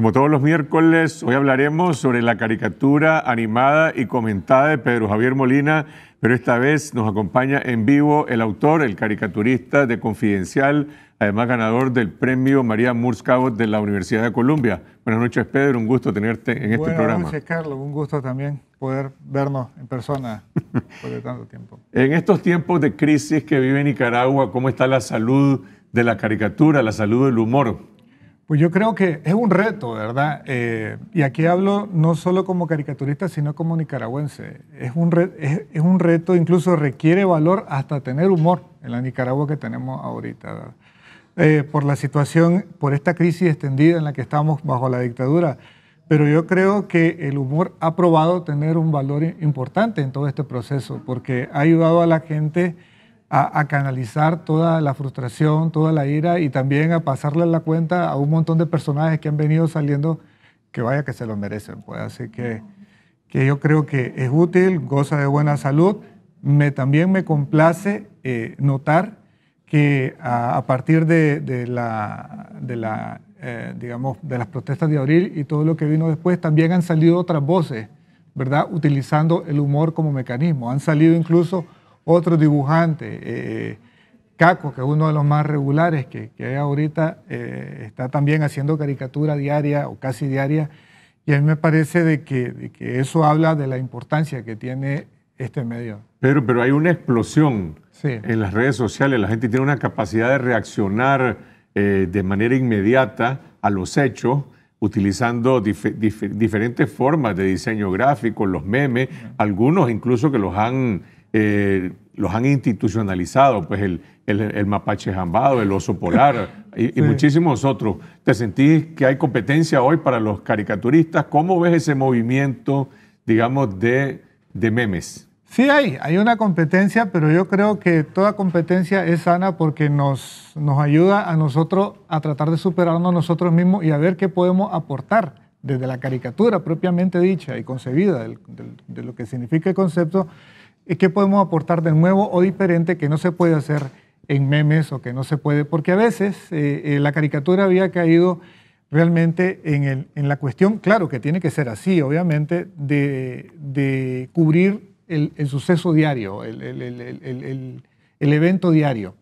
Como todos los miércoles, hoy hablaremos sobre la caricatura animada y comentada de Pedro Javier Molina, pero esta vez nos acompaña en vivo el autor, el caricaturista de Confidencial, además ganador del premio María Cabot de la Universidad de Colombia. Buenas noches, Pedro, un gusto tenerte en este programa. Buenas noches, Carlos, un gusto también poder vernos en persona por tanto tiempo. En estos tiempos de crisis que vive Nicaragua, ¿cómo está la salud de la caricatura, la salud del humor? Pues yo creo que es un reto, ¿verdad? Eh, y aquí hablo no solo como caricaturista, sino como nicaragüense. Es un, un reto, incluso requiere valor hasta tener humor en la Nicaragua que tenemos ahorita. Eh, por la situación, por esta crisis extendida en la que estamos bajo la dictadura. Pero yo creo que el humor ha probado tener un valor importante en todo este proceso, porque ha ayudado a la gente a, canalizar toda la frustración, toda la ira y también a pasarle la cuenta a un montón de personajes que han venido saliendo que vaya que se lo merecen. puede Así que, que yo creo que es útil, goza de buena salud. Me, también me complace eh, notar que a, partir de, la, eh, digamos, de las protestas de abril y todo lo que vino después, también han salido otras voces, ¿verdad? Utilizando el humor como mecanismo. Han salido incluso otro dibujante eh, Caco, que es uno de los más regulares que, hay ahorita, eh, está también haciendo caricatura diaria o casi diaria. Y a mí me parece de que, eso habla de la importancia que tiene este medio. Pero, pero hay una explosión en las redes sociales. La gente tiene una capacidad de reaccionar eh, de manera inmediata a los hechos utilizando diferentes formas de diseño gráfico, los memes, algunos incluso que los han eh, los han institucionalizado, pues el, el, mapache jambado, el oso polar y, muchísimos otros. ¿Te sentís que hay competencia hoy para los caricaturistas? ¿Cómo ves ese movimiento, digamos, de, de memes? Sí hay, hay una competencia, pero yo creo que toda competencia es sana porque nos, nos ayuda a nosotros a tratar de superarnos nosotros mismos y a ver qué podemos aportar desde la caricatura propiamente dicha y concebida de lo que significa el concepto qué podemos aportar de nuevo o diferente que no se puede hacer en memes o que no se puede, porque a veces eh, eh, la caricatura había caído realmente en, la cuestión, claro que tiene que ser así, obviamente, de, cubrir el, suceso diario, el, evento diario.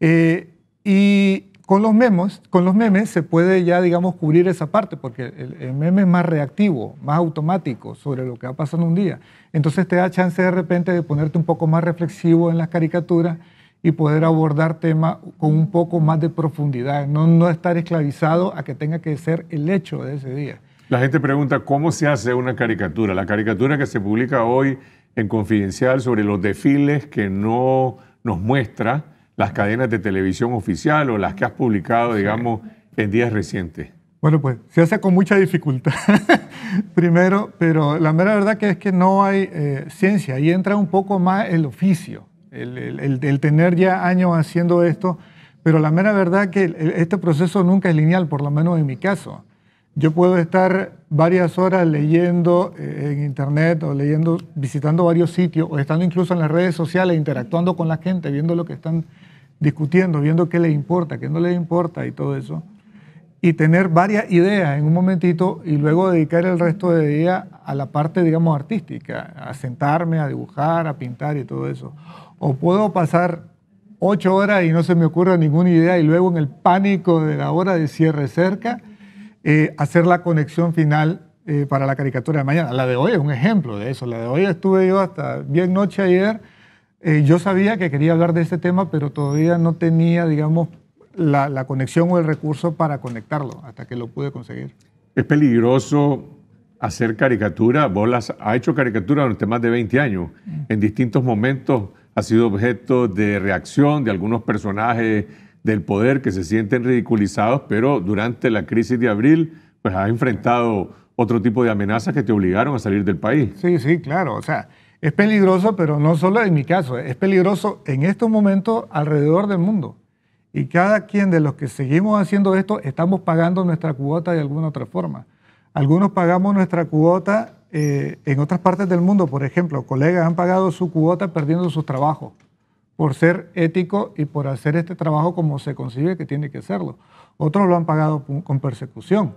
Eh, y con los, memes, con los memes se puede ya, digamos, cubrir esa parte, porque el, meme es más reactivo, más automático sobre lo que va pasando un día. Entonces te da chance de repente de ponerte un poco más reflexivo en las caricaturas y poder abordar temas con un poco más de profundidad, no, no estar esclavizado a que tenga que ser el hecho de ese día. La gente pregunta, ¿cómo se hace una caricatura? La caricatura que se publica hoy en Confidencial sobre los desfiles que no nos muestra, las cadenas de televisión oficial o las que has publicado, digamos, en días recientes? Bueno, pues se hace con mucha dificultad, primero, pero la mera verdad que es que no hay eh, ciencia y entra un poco más el oficio, el, el, tener ya años haciendo esto, pero la mera verdad que este proceso nunca es lineal, por lo menos en mi caso. Yo puedo estar varias horas leyendo eh, en internet o leyendo, visitando varios sitios o estando incluso en las redes sociales, interactuando con la gente, viendo lo que están discutiendo, viendo qué le importa, qué no le importa y todo eso, y tener varias ideas en un momentito y luego dedicar el resto de día a la parte, digamos, artística, a sentarme, a dibujar, a pintar y todo eso. O puedo pasar ocho horas y no se me ocurre ninguna idea y luego en el pánico de la hora de cierre cerca, eh, hacer la conexión final eh, para la caricatura de mañana. La de hoy es un ejemplo de eso. La de hoy estuve yo hasta bien noche ayer eh, yo sabía que quería hablar de este tema, pero todavía no tenía, digamos, la, conexión o el recurso para conectarlo hasta que lo pude conseguir. Es peligroso hacer caricatura. Bolas ha hecho caricatura durante más de 20 años. Mm. En distintos momentos ha sido objeto de reacción de algunos personajes del poder que se sienten ridiculizados, pero durante la crisis de abril, pues ha enfrentado otro tipo de amenazas que te obligaron a salir del país. Sí, sí, claro. O sea, es peligroso, pero no solo en mi caso, eh, es peligroso en estos momentos alrededor del mundo. Y cada quien de los que seguimos haciendo esto estamos pagando nuestra cuota de alguna otra forma. Algunos pagamos nuestra cuota eh, en otras partes del mundo, por ejemplo, colegas han pagado su cuota perdiendo sus trabajos por ser ético y por hacer este trabajo como se concibe que tiene que hacerlo. Otros lo han pagado con persecución.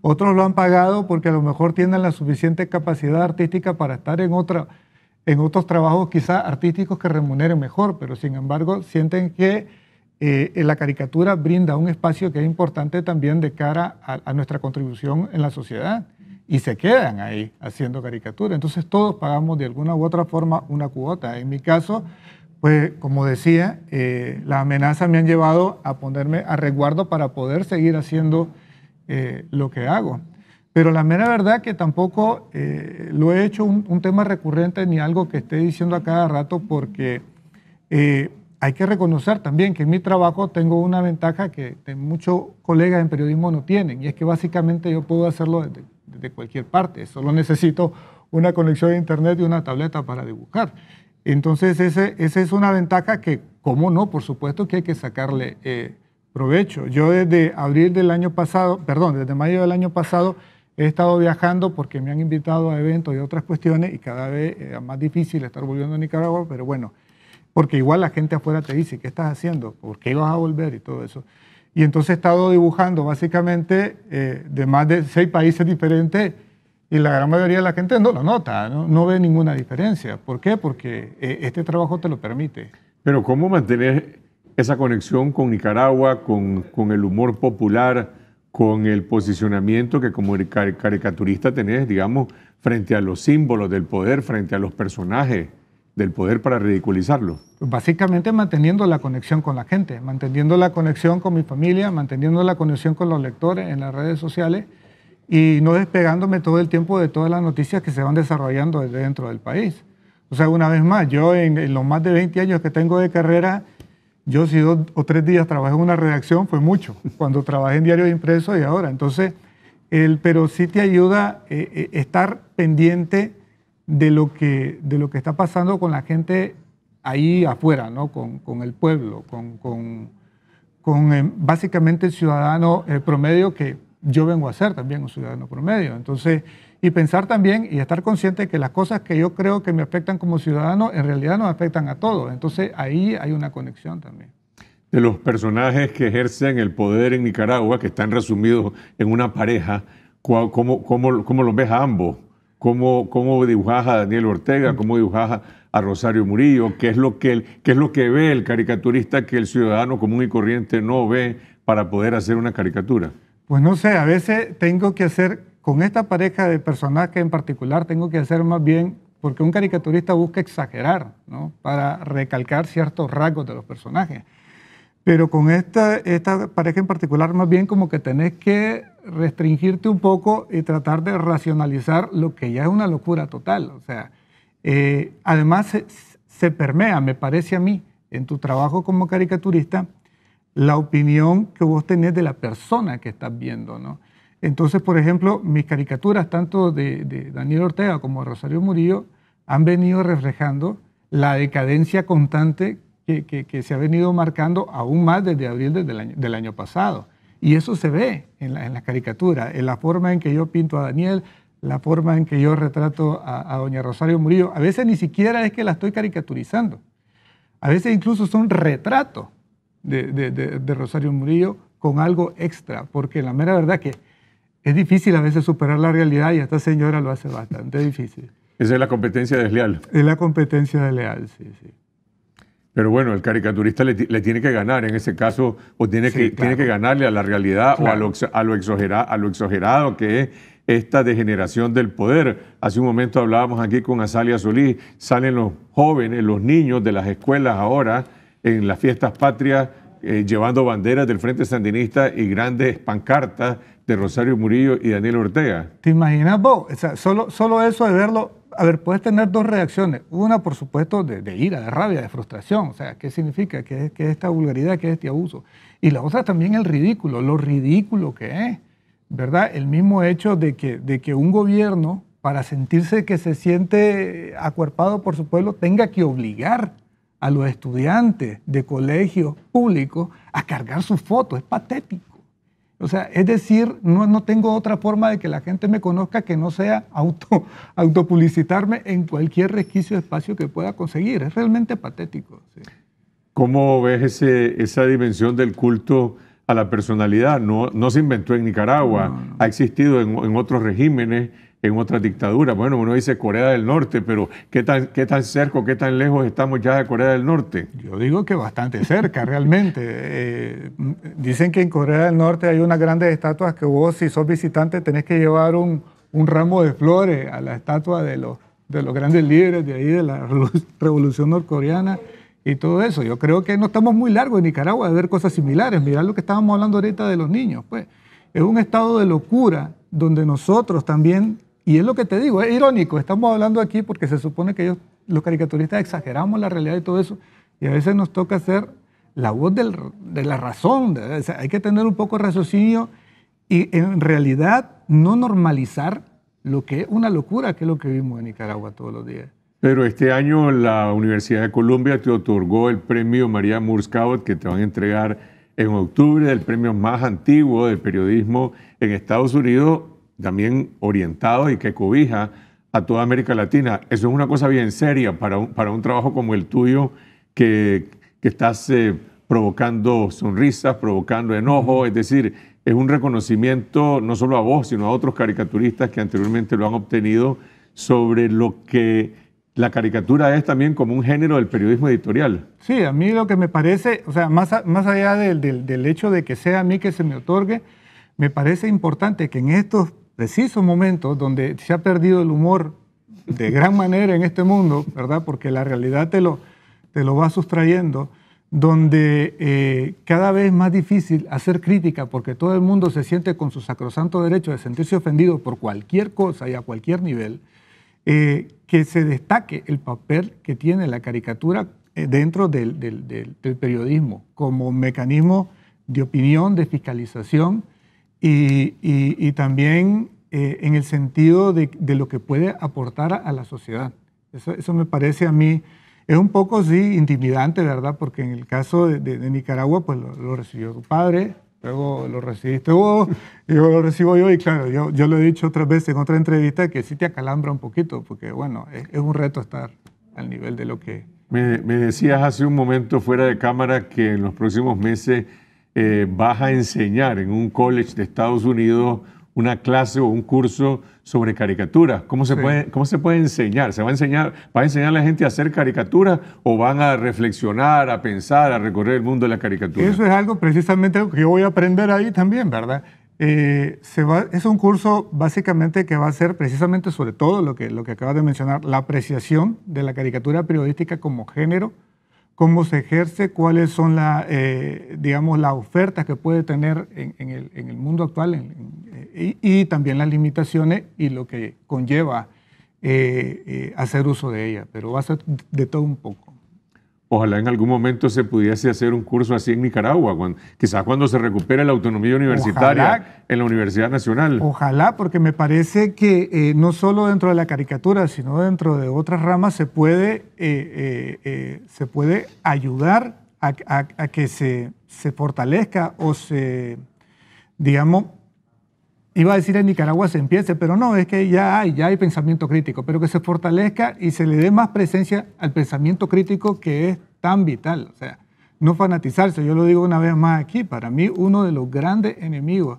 Otros lo han pagado porque a lo mejor tienen la suficiente capacidad artística para estar en otra, en otros trabajos quizá artísticos que remuneren mejor, pero sin embargo sienten que eh, la caricatura brinda un espacio que es importante también de cara a, nuestra contribución en la sociedad y se quedan ahí haciendo caricatura. Entonces todos pagamos de alguna u otra forma una cuota. En mi caso, pues como decía, eh, las amenazas me han llevado a ponerme a resguardo para poder seguir haciendo eh, lo que hago. Pero la mera verdad que tampoco eh, lo he hecho un, tema recurrente ni algo que esté diciendo a cada rato porque eh, hay que reconocer también que en mi trabajo tengo una ventaja que muchos colegas en periodismo no tienen y es que básicamente yo puedo hacerlo desde, cualquier parte, solo necesito una conexión a internet y una tableta para dibujar. Entonces esa es una ventaja que, como no? Por supuesto que hay que sacarle eh, provecho. Yo desde abril del año pasado, perdón, desde mayo del año pasado, He estado viajando porque me han invitado a eventos y otras cuestiones y cada vez eh, es más difícil estar volviendo a Nicaragua, pero bueno, porque igual la gente afuera te dice, ¿qué estás haciendo? ¿Por qué ibas a volver? Y todo eso. Y entonces he estado dibujando básicamente eh, de más de seis países diferentes y la gran mayoría de la gente no lo nota, no, ve ninguna diferencia. ¿Por qué? Porque eh, este trabajo te lo permite. Pero ¿cómo mantener esa conexión con Nicaragua, con, con el humor popular? con el posicionamiento que como caricaturista tenés, digamos, frente a los símbolos del poder, frente a los personajes del poder para ridiculizarlo? Básicamente manteniendo la conexión con la gente, manteniendo la conexión con mi familia, manteniendo la conexión con los lectores en las redes sociales y no despegándome todo el tiempo de todas las noticias que se van desarrollando desde dentro del país. O sea, una vez más, yo en, los más de 20 años que tengo de carrera yo si dos o tres días trabajé en una redacción fue mucho, cuando trabajé en diario impreso y ahora. Entonces, el, pero sí te ayuda eh, eh, estar pendiente de lo, que, de lo que está pasando con la gente ahí afuera, ¿no? con, el pueblo, con, con, eh, básicamente el ciudadano promedio que yo vengo a ser también un ciudadano promedio. Entonces, y pensar también y estar consciente que las cosas que yo creo que me afectan como ciudadano, en realidad nos afectan a todos. Entonces ahí hay una conexión también. De los personajes que ejercen el poder en Nicaragua, que están resumidos en una pareja, ¿cómo, cómo, cómo los ves a ambos? ¿Cómo, ¿Cómo dibujas a Daniel Ortega? Mm. ¿Cómo dibujas a Rosario Murillo? ¿Qué es, lo que ¿Qué es lo que ve el caricaturista que el ciudadano común y corriente no ve para poder hacer una caricatura? Pues no sé, a veces tengo que hacer con esta pareja de personajes en particular tengo que hacer más bien, porque un caricaturista busca exagerar, ¿no? Para recalcar ciertos rasgos de los personajes. Pero con esta, pareja en particular, más bien como que tenés que restringirte un poco y tratar de racionalizar lo que ya es una locura total. O sea, eh, además se, se, permea, me parece a mí, en tu trabajo como caricaturista, la opinión que vos tenés de la persona que estás viendo, ¿no? Entonces, por ejemplo, mis caricaturas, tanto de, Daniel Ortega como de Rosario Murillo, han venido reflejando la decadencia constante que, se ha venido marcando aún más desde abril del año, pasado. Y eso se ve en las caricaturas, en la forma en que yo pinto a Daniel, la forma en que yo retrato a, doña Rosario Murillo. A veces ni siquiera es que la estoy caricaturizando. A veces incluso son retratos de, de Rosario Murillo con algo extra, porque la mera verdad que es difícil a veces superar la realidad y esta señora lo hace bastante difícil. Esa es la competencia desleal. Es la competencia desleal, sí, sí. Pero bueno, el caricaturista le, tiene que ganar en ese caso, o tiene, que, tiene que ganarle a la realidad o a lo, a lo exagerado que es esta degeneración del poder. Hace un momento hablábamos aquí con Azalia Solís, salen los jóvenes, los niños de las escuelas ahora en las fiestas patrias eh, llevando banderas del Frente Sandinista y grandes pancartas de Rosario Murillo y Daniel Ortega. ¿Te imaginas vos? O sea, solo, solo eso de verlo, a ver, puedes tener dos reacciones. Una, por supuesto, de, ira, de rabia, de frustración. O sea, ¿qué significa? ¿Qué es, esta vulgaridad? ¿Qué es este abuso? Y la otra también el ridículo, lo ridículo que es, ¿verdad? El mismo hecho de que, de que un gobierno, para sentirse que se siente acuerpado por su pueblo, tenga que obligar a los estudiantes de colegios públicos a cargar sus fotos. Es patético. O sea, es decir, no, no, tengo otra forma de que la gente me conozca que no sea auto, autopublicitarme en cualquier resquicio de espacio que pueda conseguir. Es realmente patético. ¿Cómo ves ese, esa dimensión del culto a la personalidad? No, no se inventó en Nicaragua, ha existido en otros regímenes en otra dictadura. Bueno, uno dice Corea del Norte, pero ¿qué tan, qué tan cerca, qué tan lejos estamos ya de Corea del Norte? Yo digo que bastante cerca, realmente. Eh, dicen que en Corea del Norte hay unas grandes estatuas que vos, si sos visitante, tenés que llevar un, ramo de flores a la estatua de los, de los grandes líderes de ahí, de la revolución norcoreana y todo eso. Yo creo que no estamos muy largos en Nicaragua de ver cosas similares. Mirá lo que estábamos hablando ahorita de los niños. Pues es un estado de locura donde nosotros también y es lo que te digo, es irónico, estamos hablando aquí porque se supone que ellos, los caricaturistas exageramos la realidad y todo eso, y a veces nos toca ser la voz de la razón, hay que tener un poco de raciocinio y en realidad no normalizar lo que es una locura, que es lo que vimos en Nicaragua todos los días. Pero este año la Universidad de Columbia te otorgó el premio María Murskaut que te van a entregar en octubre, el premio más antiguo de periodismo en Estados Unidos también orientado y que cobija a toda América Latina. Eso es una cosa bien seria para un, para un trabajo como el tuyo que, que estás eh, provocando sonrisas, provocando enojo, es decir, es un reconocimiento no solo a vos, sino a otros caricaturistas que anteriormente lo han obtenido sobre lo que la caricatura es también como un género del periodismo editorial. Sí, a mí lo que me parece, o sea, más, más allá del, del, del, hecho de que sea a mí que se me otorgue, me parece importante que en estos Preciso momento donde se ha perdido el humor de gran manera en este mundo, ¿verdad? Porque la realidad te lo, te lo va sustrayendo, donde eh, cada vez es más difícil hacer crítica porque todo el mundo se siente con su sacrosanto derecho de sentirse ofendido por cualquier cosa y a cualquier nivel, eh, que se destaque el papel que tiene la caricatura eh, dentro del periodismo como mecanismo de opinión, de fiscalización y, y, también eh, en el sentido de, de, lo que puede aportar a, la sociedad. Eso, me parece a mí, es un poco, sí, intimidante, ¿verdad? Porque en el caso de, Nicaragua, pues lo, recibió tu padre, luego lo recibiste vos, y luego lo recibo yo, y claro, yo, yo lo he dicho otras veces en otra entrevista, que sí te acalambra un poquito, porque bueno, es, un reto estar al nivel de lo que... Me, me decías hace un momento fuera de cámara que en los próximos meses eh, vas a enseñar en un college de Estados Unidos una clase o un curso sobre caricaturas. ¿Cómo se, puede, ¿Cómo se puede enseñar? ¿Se va a enseñar, va a enseñar la gente a hacer caricaturas o van a reflexionar, a pensar, a recorrer el mundo de la caricatura? Eso es algo precisamente que yo voy a aprender ahí también, ¿verdad? Eh, es un curso básicamente que va a ser precisamente sobre todo lo que, lo que acabas de mencionar, la apreciación de la caricatura periodística como género, cómo se ejerce, cuáles son las, eh, digamos, ofertas que puede tener en, el, mundo actual eh, y, también las limitaciones y lo que conlleva eh, hacer uso de ella, pero va a ser de todo un poco. Ojalá en algún momento se pudiese hacer un curso así en Nicaragua, quizás cuando se recupere la autonomía universitaria en la Universidad Nacional. Ojalá, porque me parece que eh, no solo dentro de la caricatura, sino dentro de otras ramas se puede, eh, eh, se puede ayudar a, que se, se fortalezca o se, digamos, iba a decir en Nicaragua se empiece, pero no, es que ya hay, ya hay pensamiento crítico, pero que se fortalezca y se le dé más presencia al pensamiento crítico que es tan vital. O sea, no fanatizarse, yo lo digo una vez más aquí, para mí uno de los grandes enemigos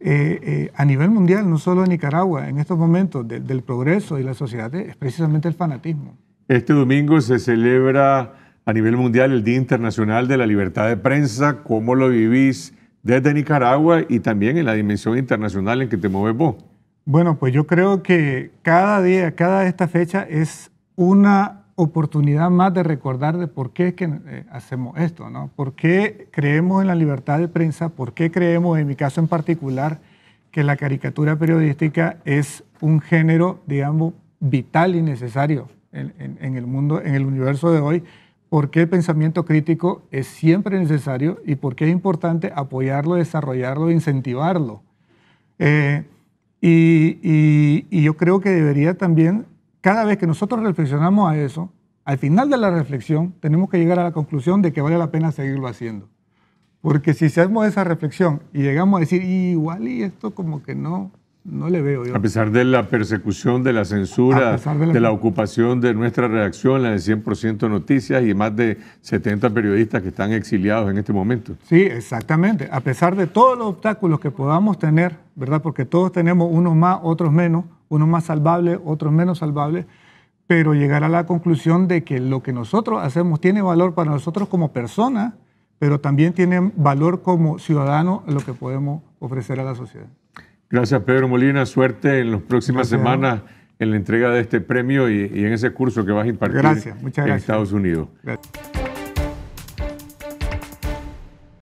eh, eh, a nivel mundial, no solo en Nicaragua, en estos momentos del progreso y la sociedad, es precisamente el fanatismo. Este domingo se celebra a nivel mundial el Día Internacional de la Libertad de Prensa. ¿Cómo lo vivís? desde Nicaragua y también en la dimensión internacional en que te mueves vos? Bueno, pues yo creo que cada día, cada esta fecha es una oportunidad más de recordar de por qué que eh, hacemos esto, ¿no? ¿Por qué creemos en la libertad de prensa? ¿Por qué creemos, en mi caso en particular, que la caricatura periodística es un género, digamos, vital y necesario en el mundo, en el universo de hoy? por qué el pensamiento crítico es siempre necesario y por qué es importante apoyarlo, desarrollarlo, incentivarlo. Eh, y, y, yo creo que debería también, cada vez que nosotros reflexionamos a eso, al final de la reflexión tenemos que llegar a la conclusión de que vale la pena seguirlo haciendo. Porque si hacemos esa reflexión y llegamos a decir, igual y esto como que no, no le veo yo. A pesar de la persecución, de la censura, de la... ocupación de nuestra redacción, la de 100% Noticias y más de 70 periodistas que están exiliados en este momento. Sí, exactamente. A pesar de todos los obstáculos que podamos tener, ¿verdad? Porque todos tenemos unos más, otros menos, unos más salvables, otros menos salvables, pero llegar a la conclusión de que lo que nosotros hacemos tiene valor para nosotros como personas, pero también tiene valor como ciudadanos lo que podemos ofrecer a la sociedad. Gracias, Pedro Molina. Suerte en las próximas semanas en la entrega de este premio y, en ese curso que vas a impartir en Estados Unidos.